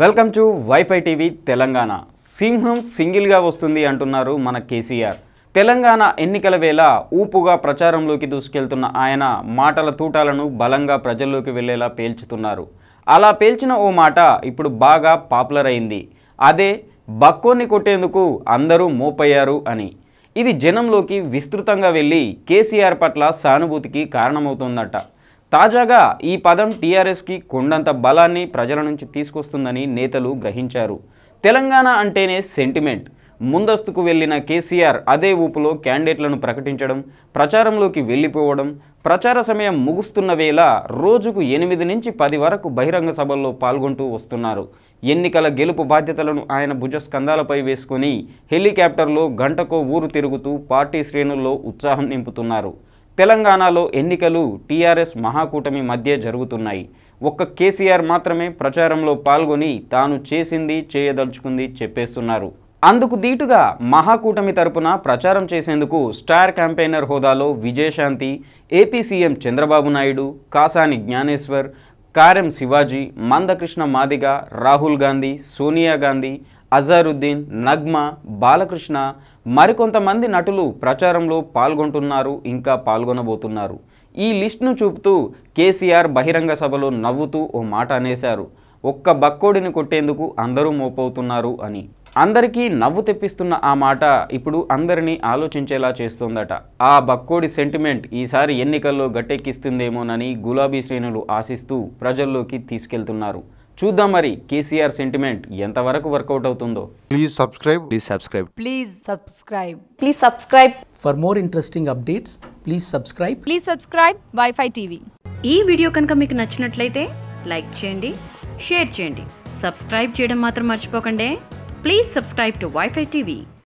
welcome to wifi TV Telangana సింహం సింగిల్గా వస్తుంది అంటున్నారు మన కేసీఆర్ తెలంగాణ ఎన్నికల వేళ ఊపుగా ప్రచారంలోకి దూసుకెళ్తున్న ఆయన మాటల తూటాలను బలంగా ప్రజల్లోకి వెళ్లేలా పేల్చుతున్నారు అలా పేల్చిన ఓ మాట ఇప్పుడు బాగా పాపులర్ అయింది అదే బక్కోని కొట్టేందుకు అందరూ మోపయ్యారు అని ఇది జనంలోకి విస్తృతంగా వెళ్ళి కేసీఆర్ పట్ల సానుభూతికి కారణమవుతుందట తాజాగా ఈ పదం టీఆర్ఎస్కి కొండంత బలాన్ని ప్రజల నుంచి తీసుకొస్తుందని నేతలు గ్రహించారు తెలంగాణ అంటేనే సెంటిమెంట్ ముందస్తుకు వెళ్ళిన కేసీఆర్ అదే ఊపులో క్యాండిడేట్లను ప్రకటించడం ప్రచారంలోకి వెళ్ళిపోవడం ప్రచార సమయం ముగుస్తున్న వేళ రోజుకు ఎనిమిది నుంచి పది వరకు బహిరంగ సభల్లో పాల్గొంటూ వస్తున్నారు ఎన్నికల గెలుపు బాధ్యతలను ఆయన భుజస్కంధాలపై వేసుకుని హెలికాప్టర్లో గంటకో ఊరు తిరుగుతూ పార్టీ శ్రేణుల్లో ఉత్సాహం నింపుతున్నారు తెలంగాణలో ఎన్నికలు టీఆర్ఎస్ మహాకూటమి మధ్య జరుగుతున్నాయి ఒక్క కేసీఆర్ మాత్రమే ప్రచారంలో పాల్గొని తాను చేసింది చేయదలుచుకుంది చెప్పేస్తున్నారు అందుకు దీటుగా మహాకూటమి తరపున ప్రచారం చేసేందుకు స్టార్ క్యాంపెయినర్ హోదాలో విజయశాంతి ఏపీ సీఎం చంద్రబాబు నాయుడు కాసాని జ్ఞానేశ్వర్ కారెం శివాజీ మందకృష్ణ మాదిగ రాహుల్ గాంధీ సోనియా గాంధీ అజారుద్దీన్ నగ్మా బాలకృష్ణ మరికొంతమంది నటులు ప్రచారంలో పాల్గొంటున్నారు ఇంకా పాల్గొనబోతున్నారు ఈ లిస్ట్ను చూపుతూ కేసీఆర్ బహిరంగ సభలో నవ్వుతూ ఓ మాట అనేశారు ఒక్క బక్కోడిని కొట్టేందుకు అందరూ మోపవుతున్నారు అని అందరికీ నవ్వు తెప్పిస్తున్న ఆ మాట ఇప్పుడు అందరినీ ఆలోచించేలా చేస్తోందట ఆ బక్కోడి సెంటిమెంట్ ఈసారి ఎన్నికల్లో గట్టెక్కిస్తుందేమోనని గులాబీ శ్రేణులు ఆశిస్తూ ప్రజల్లోకి తీసుకెళ్తున్నారు చూద్దాం మరి కేసీఆర్ సెంటిమెంట్ ఎంతవరకు వర్కౌట్ అవుతుందో please subscribe please subscribe please subscribe please subscribe for more interesting updates please subscribe please subscribe WiFi TV ఈ వీడియో కనుక మీకు నచ్చినట్లయితే లైక్ చేయండి షేర్ చేయండి సబ్స్క్రైబ్ చేయడం మాత్రం మర్చిపోకండి please subscribe to wifi TV